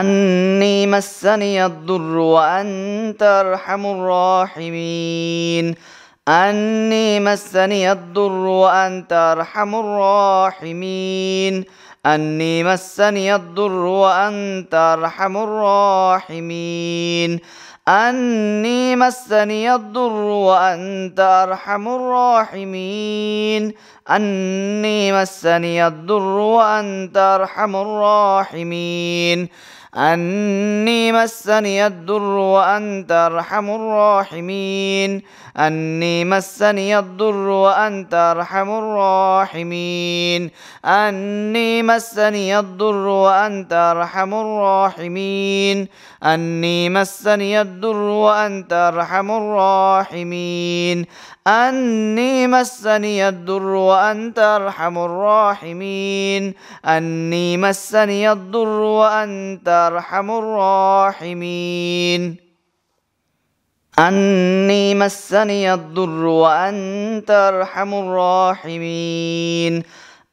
أني مسني الضر وأنت أرحم الراحمين أني مسني الضر وأنت أرحم الراحمين أني مسني الضر وأنت أرحم الراحمين أني مسني الضر وأنت أرحم الراحمين أني مسني الضر وأنت أرحم الراحمين أني مسني الضر وأنت أرحم الراحمين أني مسني الضر وأنت أرحم الراحمين أني مسني الضر وأنت أرحم الراحمين أني مسني الضر وأنت أرحم الراحمين أني مسني الضر وأنت أرحم الراحمين أني مسني الضر وأنت أرحم الراحمين أني مسني الضر وأنت أرحم الراحمين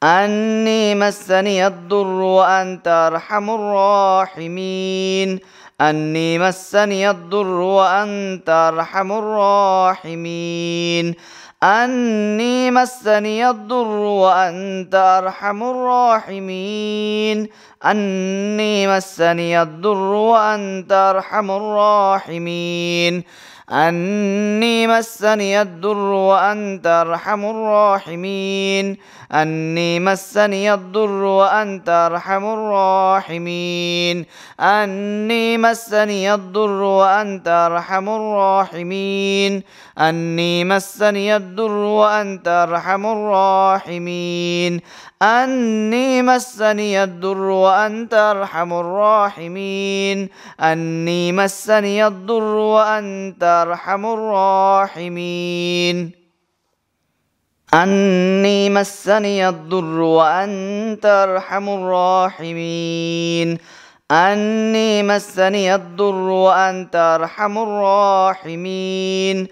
أني مسني الضر وأنت أرحم الراحمين أني مسني الضر وأنت أرحم الراحمين أني مسني الضر وأنت أرحم الراحمين أني مسني الضر وأنت أرحم الراحمين أني مسني الضر وأنت أرحم الراحمين أني مسني الضر وأنت أرحم الراحمين أني مسني الضر وأنت أرحم الراحمين أني مسني الضر وأنت أرحم الراحمين أني مسني الضر وأنت أرحم الراحمين أني مسني الضر وأنت أرحم الراحمين أني مسني الضر وأنت أرحم الراحمين أني مسني الضر وأنت أرحم الراحمين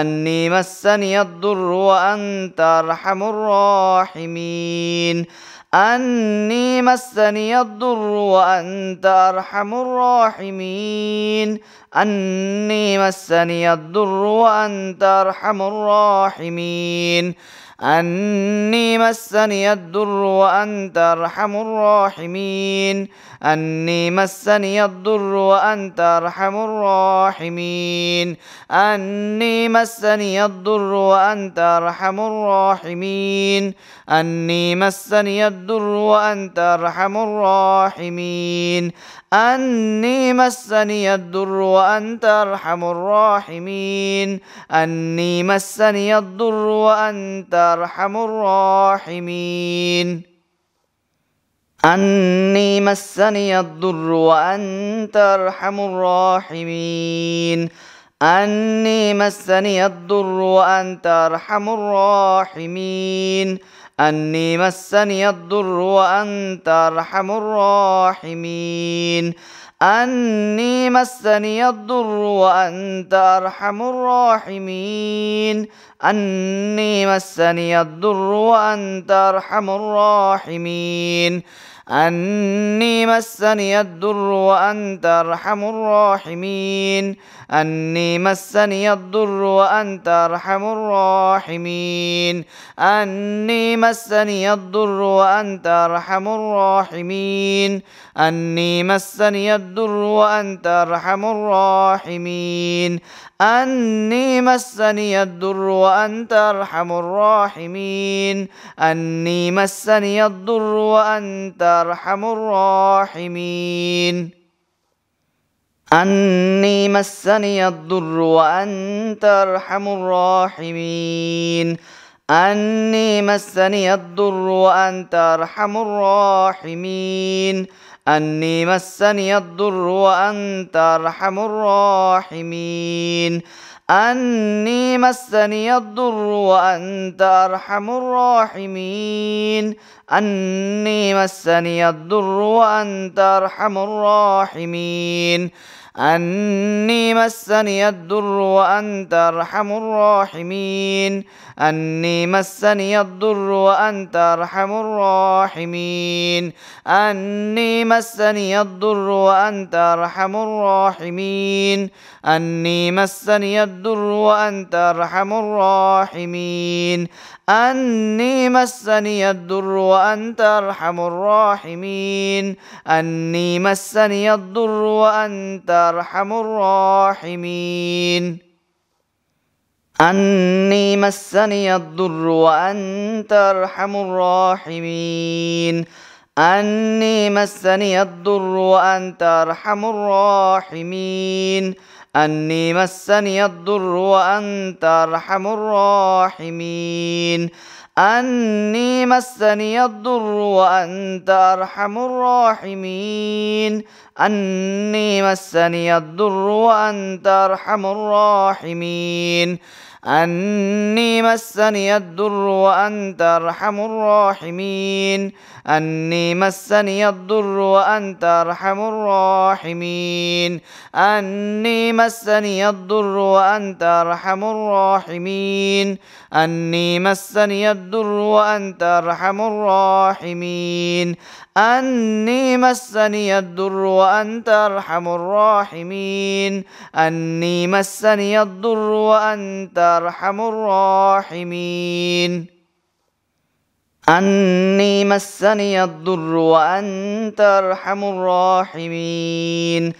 أني مسني الضر وأنت أرحم الراحمين أني مسني الضر وأنت أرحم الراحمين أني مسني الضر وأنت أرحم الراحمين أني مسني الضر وأنت أرحم الراحمين أني مسني الضر وأنت أرحم الراحمين أني مسني الضر وأنت أرحم الراحمين أني مسني الضر وأنت أرحم الراحمين أني مسني الضر وأنت أرحم الراحمين أني مسني الضر وأنت أرحم الراحمين أني مسني الضر وأنت أرحم الراحمين أني مسني الضر وأنت أرحم الراحمين أني مسني الضر وأنت أرحم الراحمين أني مسني الضر وأنت أرحم الراحمين أني مسني الضر وأنت أرحم الراحمين أني مسني الضر وأنت أرحم الراحمين أني مسني الضر وأنت أرحم الراحمين أني مسني الضر وأنت أرحم الراحمين أني مسني الضر وأنت أرحم الراحمين أني مسني الضر وأنت أرحم الراحمين أني مسني الضر وأنت أرحم الراحمين أني مسني الضر وأنت أرحم الراحمين أني مسني الضر وأنت أرحم الراحمين أني مسني الضر وأنت أرحم الراحمين أني مسني الضر وأنت أرحم الراحمين أني مسني الضر وأنت أرحم الراحمين أني مسني الضر وأنت أرحم الراحمين أني مسني الضر وأنت أرحم الراحمين أني مسني الضر وأنت أرحم الراحمين أني مسني الضر وأنت أرحم الراحمين أني مسني الضر وأنت أرحم الراحمين أني مسني الضر وأنت أرحم الراحمين أني مسني الضر وأنت أرحم الراحمين أني مسني الضر وأنت أرحم الراحمين أني مسني الضر وأنت أرحم الراحمين أني مسني الضر وأنت أرحم الراحمين أني مسني الضر وأنت أرحم الراحمين أني مسني الضر وأنت أرحم الراحمين أني مسني الضر وأنت أرحم الراحمين أني مسني الضر وأنت أرحم الراحمين أني مسني الضر وأنت أرحم الراحمين أني مسني الضر وأنت أرحم الراحمين أني مسني الضر وأنت أرحم الراحمين أني مسني الضر وأنت أرحم الراحمين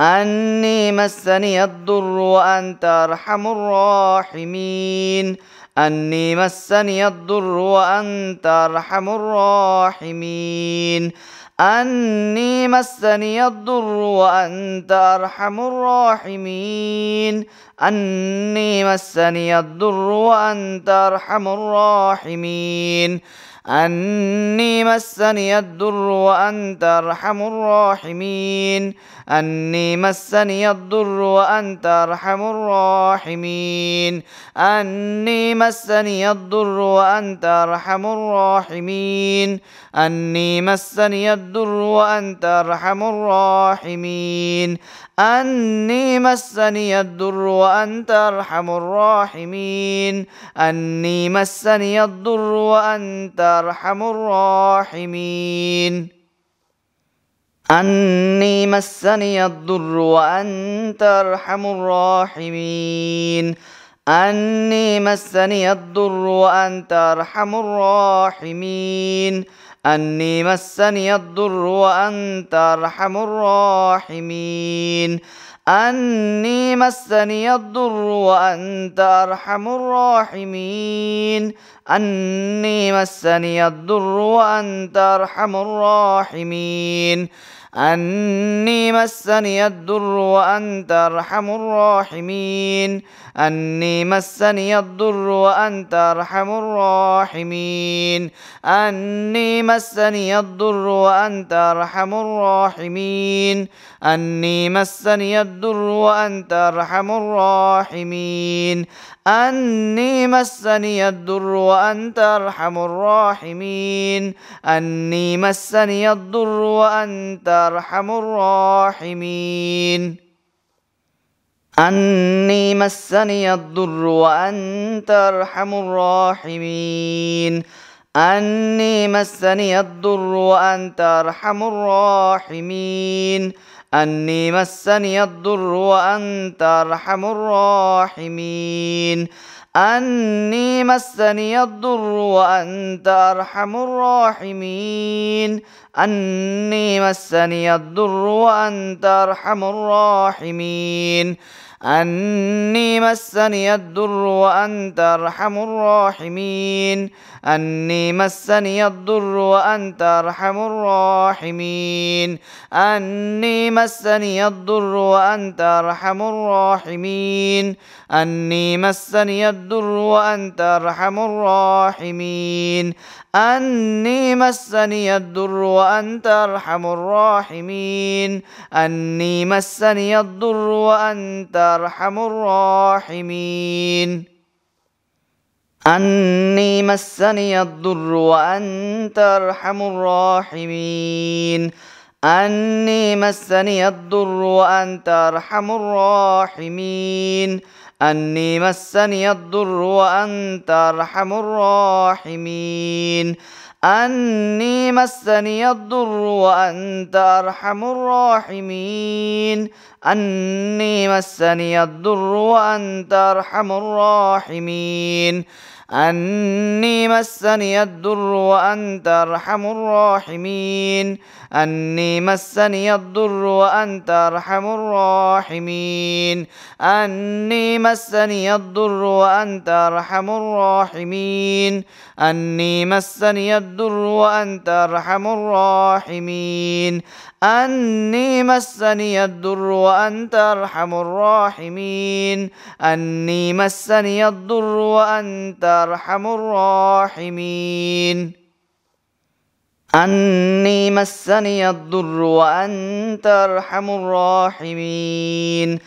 أني مسني الضر وأنت أرحم الراحمين أني مسني الضر وأنت أرحم الراحمين أني مسني الضر وأنت أرحم الراحمين أني مسني الضر وأنت أرحم الراحمين أني مسني الضر وأنت أرحم الراحمين أني مسني الضر وأنت أرحم الراحمين أني مسني الضر وأنت أرحم الراحمين أني مسني الضر وأنت أرحم الراحمين أني مسني الضر وأنت أرحم الراحمين أني مسني الضر وأنت أرحم الراحمين أني مسني الضر وأنت أرحم الراحمين أني مسني الضر وأنت أرحم الراحمين أني مسني الضر وأنت أرحم الراحمين أني مسني الضر وأنت أرحم الراحمين أني مسني الضر وأنت أرحم الراحمين أني مسني الضر وأنت أرحم الراحمين أني مسني الضر وأنت أرحم الراحمين أني مسني الضر وأنت أرحم الراحمين أني مسني الضر وأنت أرحم الراحمين أني مسني الضر وأنت أرحم الراحمين أني مسني الضر وأنت أرحم الراحمين أني مسني الضر وأنت أرحم الراحمين أني مسني الضر وأنت أرحم الراحمين أني مسني الضر وأنت أرحم الراحمين أني مسني الضر وأنت أرحم الراحمين أني مسني الضر وأنت أرحم الراحمين أني مسني الضر وأنت أرحم الراحمين أني مسني الضر وأنت أرحم الراحمين أني مسني الضر وأنت أرحم الراحمين أني مسني الضر وأنت أرحم الراحمين أني مسني الضر وأنت أرحم الراحمين أني مسني الضر وأنت أرحم الراحمين أني مسني الضر وأنت أرحم الراحمين أني مسني الضر وأنت أرحم الراحمين أني مسني الضر وأنت أرحم الراحمين أني مسني الضر وأنت أرحم الراحمين أني مسني الضر وأنت أرحم الراحمين أني مسني الضر وأنت أرحم الراحمين أني مسني الضر وأنت أرحم الراحمين أني مسني الضر وأنت أرحم الراحمين أني مسني الضر وأنت أرحم الراحمين أني مسني الضر وأنت أرحم الراحمين أني مسني الضر وأنت أرحم الراحمين أني مسني الضر وأنت أرحم الراحمين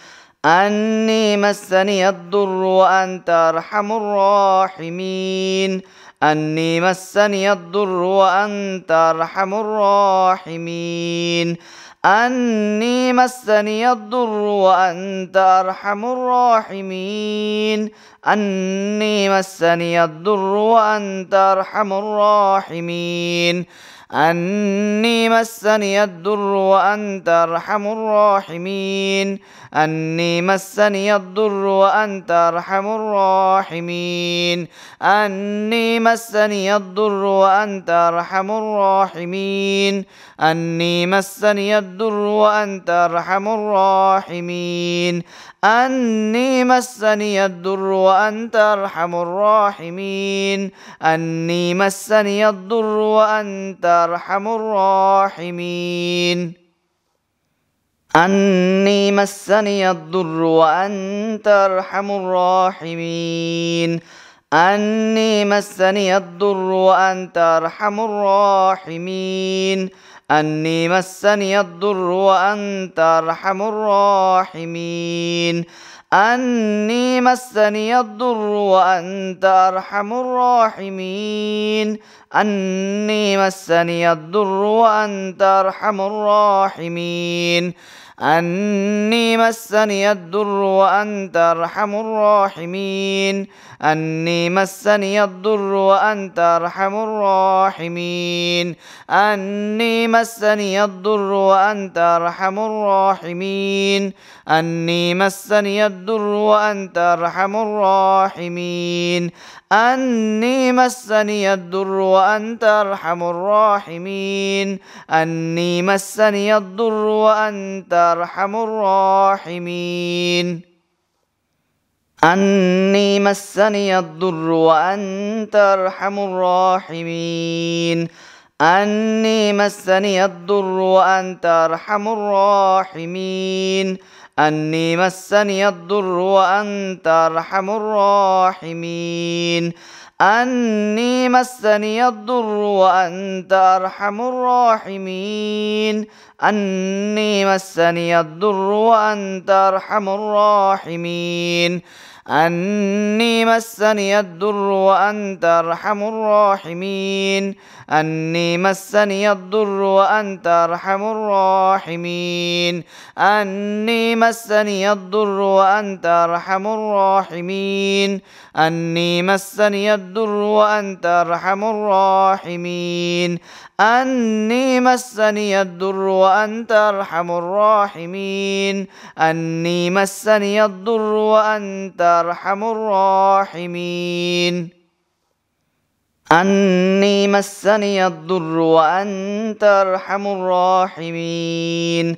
أني مسني الضر وأنت أرحم الراحمين أني مسني الضر وأنت أرحم الراحمين أني مسني الضر وأنت أرحم الراحمين أني مسني الضر وأنت أرحم الراحمين أني مسني الضر وأنت أرحم الراحمين أني مسني الضر وأنت أرحم الراحمين أني مسني الضر وأنت أرحم الراحمين أني مسني الضر وأنت أرحم الراحمين أني مسني الضر وأنت أرحم الراحمين أني مسني الضر وأنت أرحم الراحمين أني مسني الضر وأنت أرحم الراحمين أني مسني الضر وأنت أرحم الراحمين أني مسني الضر وأنت أرحم الراحمين أني مسني الضر وأنت أرحم الراحمين أني مسني الضر وأنت أرحم الراحمين أني مسني الضر وأنت أرحم الراحمين أني مسني الضر وأنت أرحم الراحمين أني مسني الضر وأنت أرحم الراحمين أني مسني الضر وأنت أرحم الراحمين أني مسني الضر وأنت أرحم الراحمين أني مسني الضر وأنت أرحم الراحمين أني مسني الضر وأنت أرحم الراحمين أني مسني الضر وأنت أرحم الراحمين أني مسني الضر وأنت أرحم الراحمين أني مسني الضر وأنت أرحم الراحمين أني مسني الضر وأنت أرحم الراحمين أني مسني الضر وأنت أرحم الراحمين أني مسني الضر وأنت أرحم الراحمين أني مسني الضر وأنت أرحم الراحمين أني مسني الضر وأنت أرحم الراحمين أني مسني الضر وأنت أرحم الراحمين أني مسني الضر وأنت أرحم الراحمين أني مسني الضر وأنت أرحم الراحمين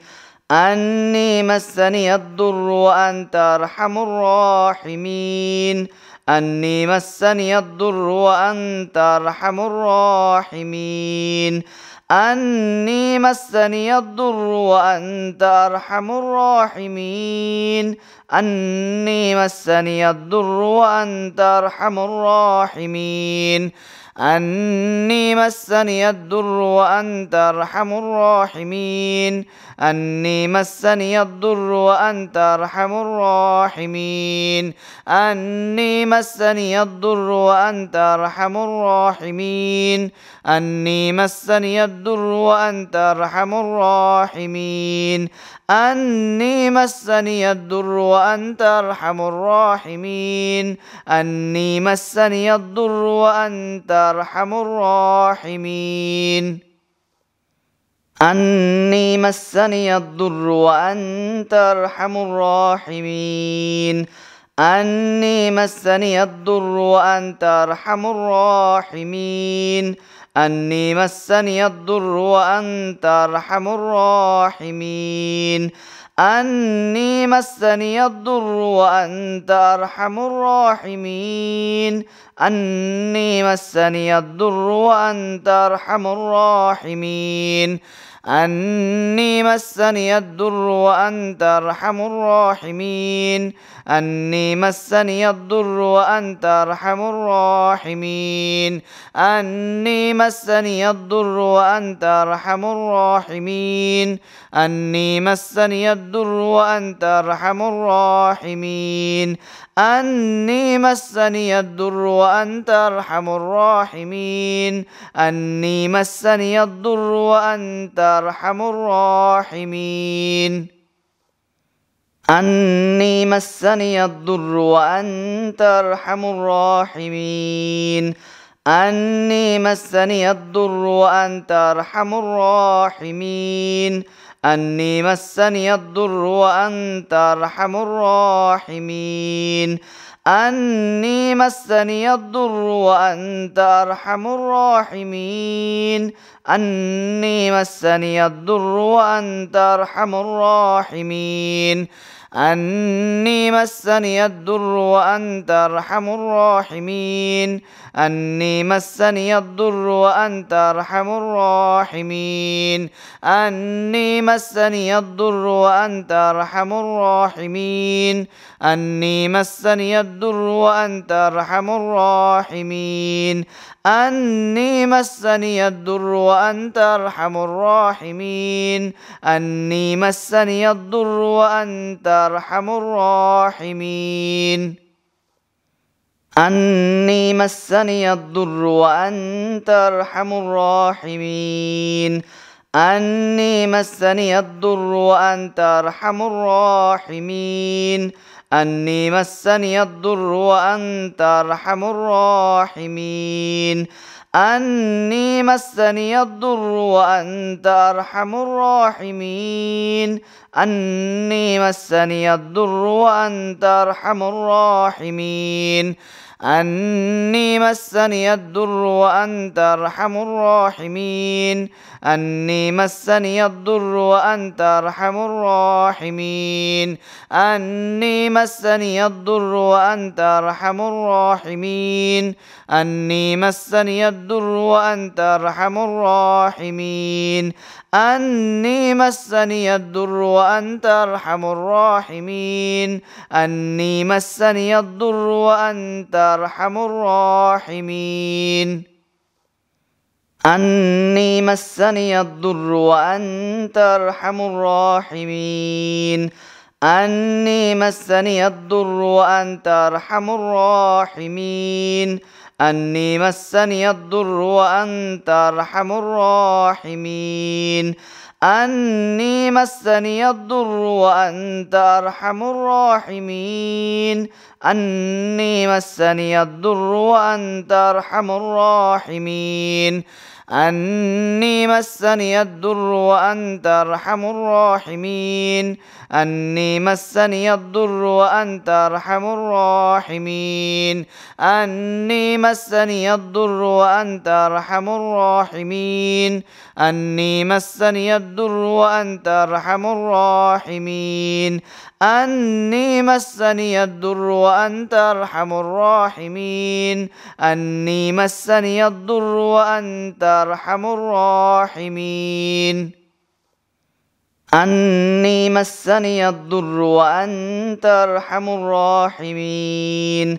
أني مسني الضر وأنت أرحم الراحمين أني مسني الضر وأنت أرحم الراحمين أني مسني الضر وأنت أرحم الراحمين أني مسني الضر وأنت أرحم الراحمين أني مسني الضر وأنت أرحم الراحمين أني مسني الضر وأنت أرحم الراحمين أني مسني الضر وأنت أرحم الراحمين أني مسني الضر وأنت أرحم الراحمين أني مسني الضر وأنت أرحم الراحمين أني مسني الضر وأنت أرحم الراحمين أني مسني الضر وأنت أرحم الراحمين أني مسني الضر وأنت أرحم الراحمين أني مسني الضر وأنت أرحم الراحمين أني مسني الضر وأنت أرحم الراحمين أني مسني الضر وأنت أرحم الراحمين أني مسني الضر وأنت أرحم الراحمين أني مسني الضر وأنت أرحم الراحمين أني مسني الضر وأنت أرحم الراحمين أني مسني الضر وأنت أرحم الراحمين أني مسني الضر وأنت أرحم الراحمين أني مسني الضر وأنت أرحم الراحمين أني مسني الضر وأنت أرحم الراحمين أني مسني الضر وأنت أرحم الراحمين أني مسني الضر وأنت أرحم الراحمين أني مسني الضر وأنت أرحم الراحمين أني مسني الضر وأنت أرحم الراحمين أني مسني الضر وأنت أرحم الراحمين أني مسني الضر وأنت أرحم الراحمين أني مسني الضر وأنت أرحم الراحمين أني مسني الضر وأنت أرحم الراحمين أني مسني الضر وأنت أرحم الراحمين أني مسني الضر وأنت أرحم الراحمين أني مسني الضر وأنت أرحم الراحمين أني مسني الضر وأنت أرحم الراحمين أني مسني الضر وأنت أرحم الراحمين أني مسني الضر وأنت أرحم الراحمين أني مسني الضر وأنت أرحم الراحمين أني مسني الضر وأنت أرحم الراحمين أني مسني الضر وأنت أرحم الراحمين أني مسني الضر وأنت أرحم الراحمين أني مسني الضر وأنت أرحم الراحمين أني مسني الضر وأنت أرحم الراحمين أني مسني الضر وأنت أرحم الراحمين أني مسني الضر وأنت أرحم الراحمين أني مسني الضر وأنت أرحم الراحمين أني مسني الضر وأنت أرحم الراحمين أني مسني الضر وأنت أرحم الراحمين أني مسني الضر وأنت أرحم الراحمين أني مسني الضر وأنت أرحم الراحمين أني مسني الضر وأنت أرحم الراحمين أني مسني الضر وأنت أرحم الراحمين أني مسني الضر وأنت أرحم الراحمين أني مسني الضر وأنت أرحم الراحمين أني مسني الضر وأنت أرحم الراحمين أني مسني الضر وأنت أرحم الراحمين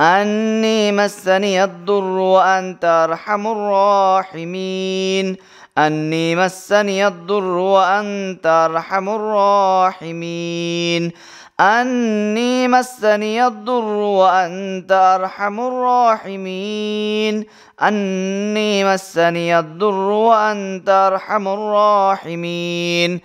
أني مسني الضر وأنت أرحم الراحمين أني مسني الضر وأنت أرحم الراحمين أني مسني الضر وأنت أرحم الراحمين أني مسني الضر وأنت أرحم الراحمين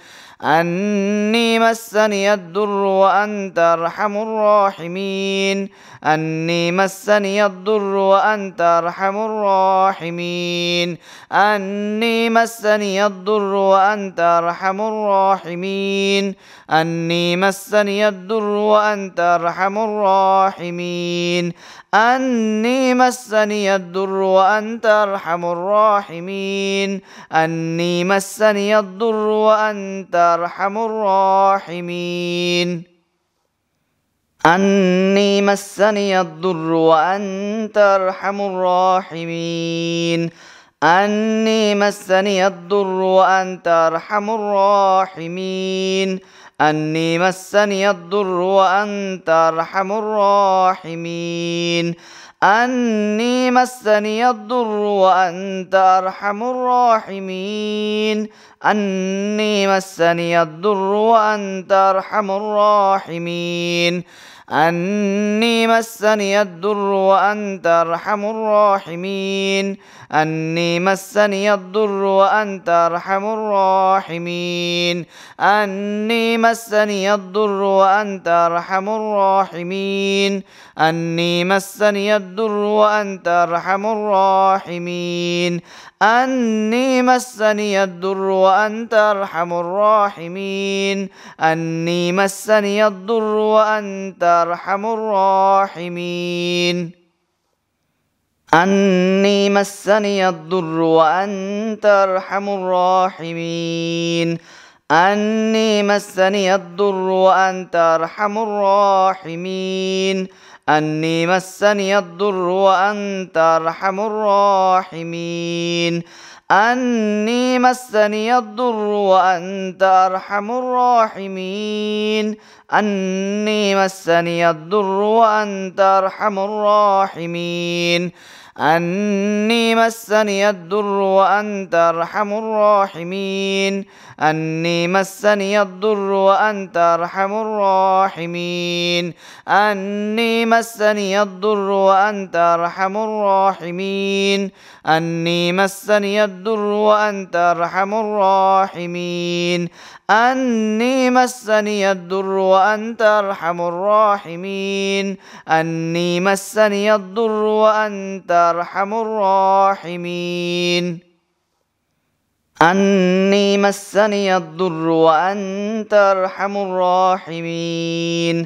أني مسني الضر وأنت أرحم الراحمين أني مسني الضر وأنت أرحم الراحمين أني مسني الضر وأنت أرحم الراحمين أني مسني الضر وأنت أرحم الراحمين أني مسني الضر وأنت أرحم الراحمين أني مسني الضر وأنت أرحم الراحمين أني مسني الضر وأنت أرحم الراحمين أني مسني الضر وأنت أرحم الراحمين أني مسني الضر وأنت أرحم الراحمين أني مسني الضر وأنت أرحم الراحمين أني مسني الضر وأنت أرحم الراحمين أني مسني الضر وأنت أرحم الراحمين أني مسني الضر وأنت أرحم الراحمين أني مسني الضر وأنت أرحم الراحمين أني مسني الضر وأنت أرحم الراحمين أني مسني الضر وأنت أرحم الراحمين أني مسني الضر وأنت أرحم الراحمين أني مسني الضر وأنت أرحم الراحمين أني مسني الضر وأنت أرحم الراحمين أني مسني الضر وأنت أرحم الراحمين أني مسني الضر وأنت أرحم الراحمين أني مسني الضر وأنت أرحم الراحمين أني مسني الضر وأنت أرحم الراحمين أني مسني الضر وأنت أرحم الراحمين أني مسني الضر وأنت أرحم الراحمين أني مسني الضر وأنت أرحم الراحمين أني مسني الضر وأنت أرحم الراحمين أني مسني الضر وأنت أرحم الراحمين أني مسني الضر وأنت أرحم الراحمين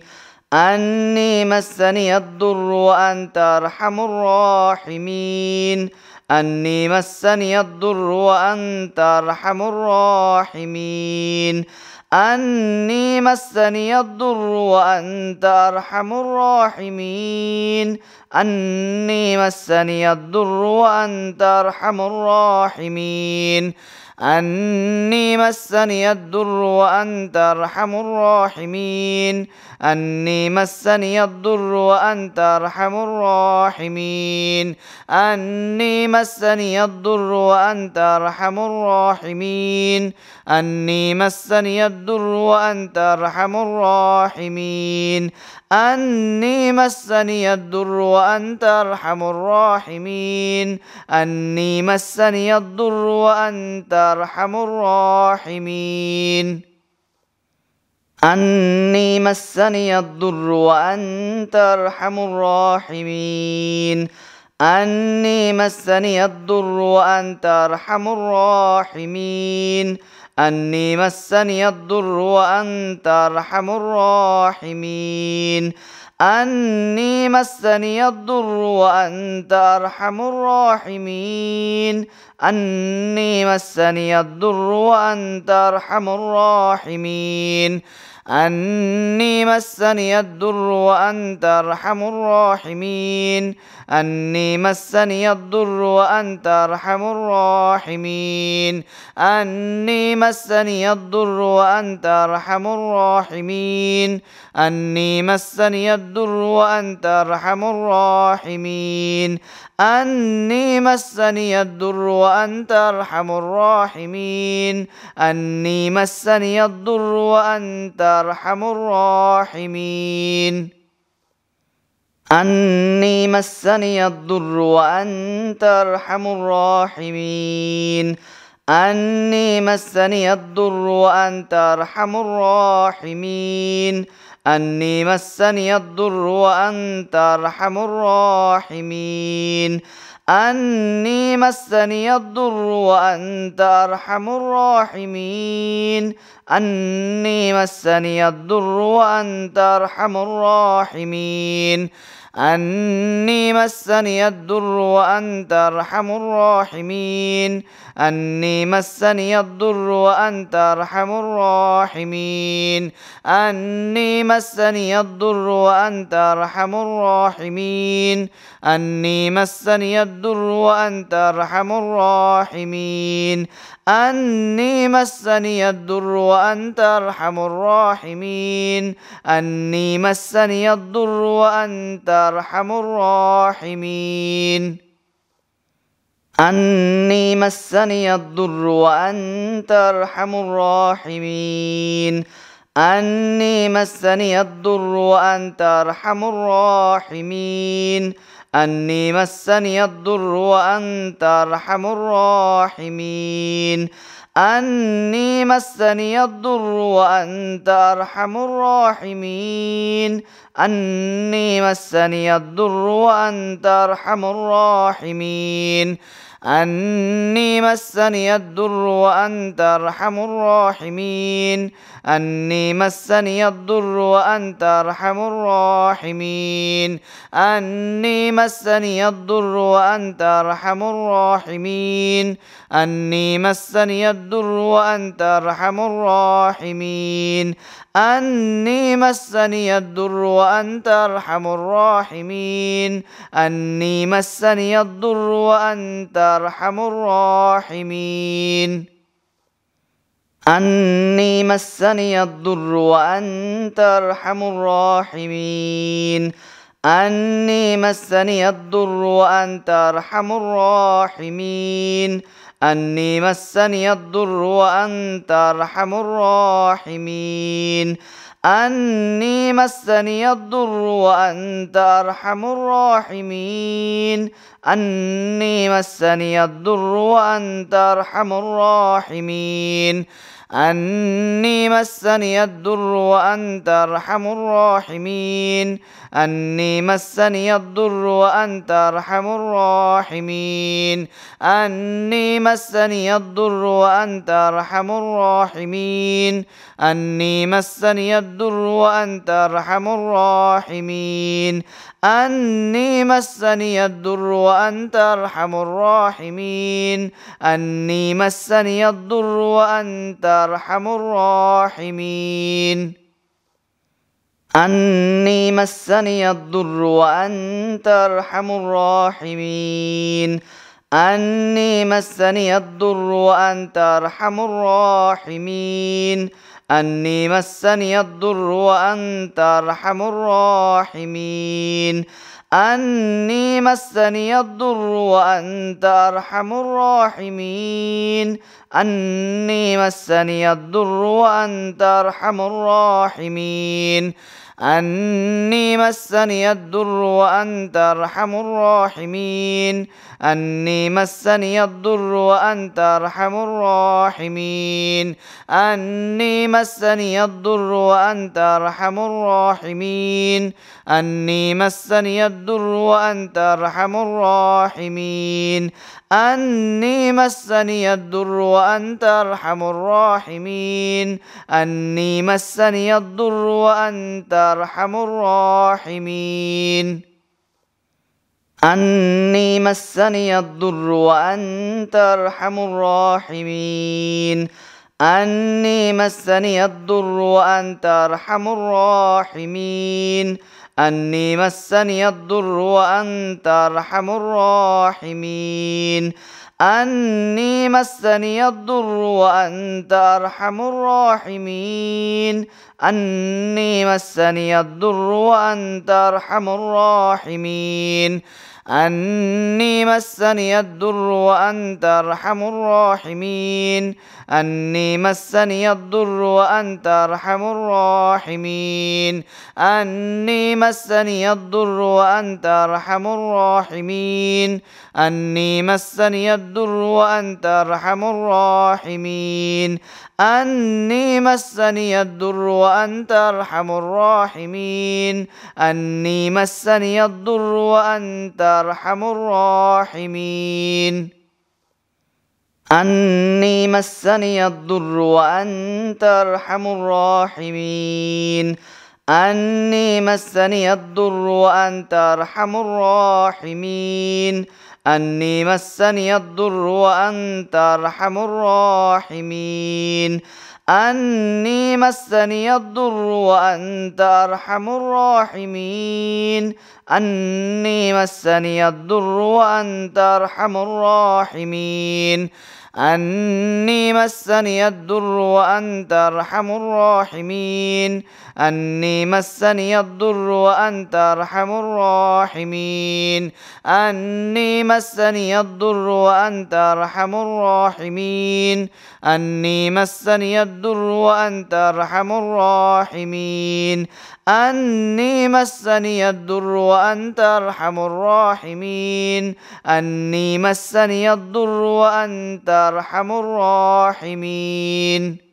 أني مسني الضر وأنت أرحم الراحمين أني مسني الضر وأنت أرحم الراحمين أني مسني الضر وأنت أرحم الراحمين أني مسني الضر وأنت أرحم الراحمين أني مسني الضر وأنت أرحم الراحمين أني مسني الضر وأنت أرحم الراحمين أني مسني الضر وأنت أرحم الراحمين أني مسني الضر وأنت أرحم الراحمين أني مسني الضر وأنت أرحم الراحمين أني مسني الضر وأنت أرحم الراحمين أني مسني الضر وأنت أرحم الراحمين أني مسني الضر وأنت أرحم الراحمين أني مسني الضر وأنت أرحم الراحمين أني مسني الضر وأنت أرحم الراحمين أني مسني الضر وأنت أرحم الراحمين أني مسني الضر وأنت أرحم الراحمين أني مسني الضر وأنت أرحم الراحمين أني مسني الضر وأنت أرحم الراحمين أني مسني الضر وأنت أرحم الراحمين أني مسني الضر وأنت أرحم الراحمين أني مسني الضر وأنت أرحم الراحمين أني مسني الضر وأنت أرحم الراحمين أني مسني الضر وأنت أرحم الراحمين أني مسني الضر وأنت أرحم الراحمين أني مسني الضر وأنت أرحم الراحمين أني مسني الضر وأنت أرحم الراحمين أني مسني الضر وأنت أرحم الراحمين أني مسني الضر وأنت أرحم الراحمين أني مسني الضر وأنت أرحم الراحمين أني مسني الضر وأنت أرحم الراحمين أني مسني الضر وأنت أرحم الراحمين أني مسني الضر وأنت أرحم الراحمين أني مسني الضر وأنت أرحم الراحمين أني مسني الضر وأنت أرحم الراحمين أني مسني الضر وأنت أرحم الراحمين أني مسني الضر وأنت أرحم الراحمين أني مسني الضر وأنت أرحم الراحمين أني مسني الضر وأنت أرحم الراحمين أني مسني الضر وأنت أرحم الراحمين أني مسني الضر وأنت أرحم الراحمين أني مسني الضر وأنت أرحم الراحمين أني مسني الضر وأنت أرحم الراحمين أني مسني الضر وأنت أرحم الراحمين أني مسني الضر وأنت أرحم الراحمين أني مسني الضر وأنت أرحم الراحمين أني مسني الضر وأنت أرحم الراحمين أني مسني الضر وأنت أرحم الراحمين أني مسني الضر وأنت أرحم الراحمين أني مسني الضر وأنت أرحم الراحمين أني مسني الضر وأنت أرحم الراحمين أني مسني الضر وأنت أرحم الراحمين أني مسني الضر وأنت أرحم الراحمين أني مسني الضر وأنت أرحم الراحمين أني مسني الضر وأنت أرحم الراحمين أني مسني الضر وأنت أرحم الراحمين أني مسني الضر وأنت أرحم الراحمين أني مسني الضر وأنت أرحم الراحمين أني مسني الضر وأنت أرحم الراحمين أني مسني الضر وأنت أرحم الراحمين أني مسني الضر وأنت أرحم الراحمين أني مسني الضر وأنت أرحم الراحمين أني مسني الضر وأنت أرحم الراحمين أني مسني الضر وأنت أرحم الراحمين أني مسني الضر وأنت أرحم الراحمين أني مسني الضر وأنت أرحم الراحمين أني مسني الضر وأنت أرحم الراحمين أني مسني الضر وأنت أرحم الراحمين أني مسني الضر وأنت أرحم الراحمين أني مسني الضر وأنت أرحم الراحمين أني مسني الضر وأنت أرحم الراحمين أني مسني الضر وأنت أرحم الراحمين أني مسني الضر وأنت أرحم الراحمين أني مسني الضر وأنت أرحم الراحمين أني مسني الضر وأنت أرحم الراحمين أني مسني الضر وأنت أرحم الراحمين أني مسني الضر وأنت أرحم الراحمين أني مسني الضر وأنت أرحم الراحمين أني مسني الضر وأنت أرحم الراحمين أني مسني الضر وأنت أرحم الراحمين أني مسني الضر وأنت أرحم الراحمين أني مسني الضر وأنت أرحم الراحمين أني مسني الضر وأنت أرحم الراحمين أني مسني الضر وأنت أرحم الراحمين أني مسني الضر وأنت أرحم الراحمين أني مسني الضر وأنت أرحم الراحمين أني مسني الضر وأنت أرحم الراحمين أني مسني الضر وأنت أرحم الراحمين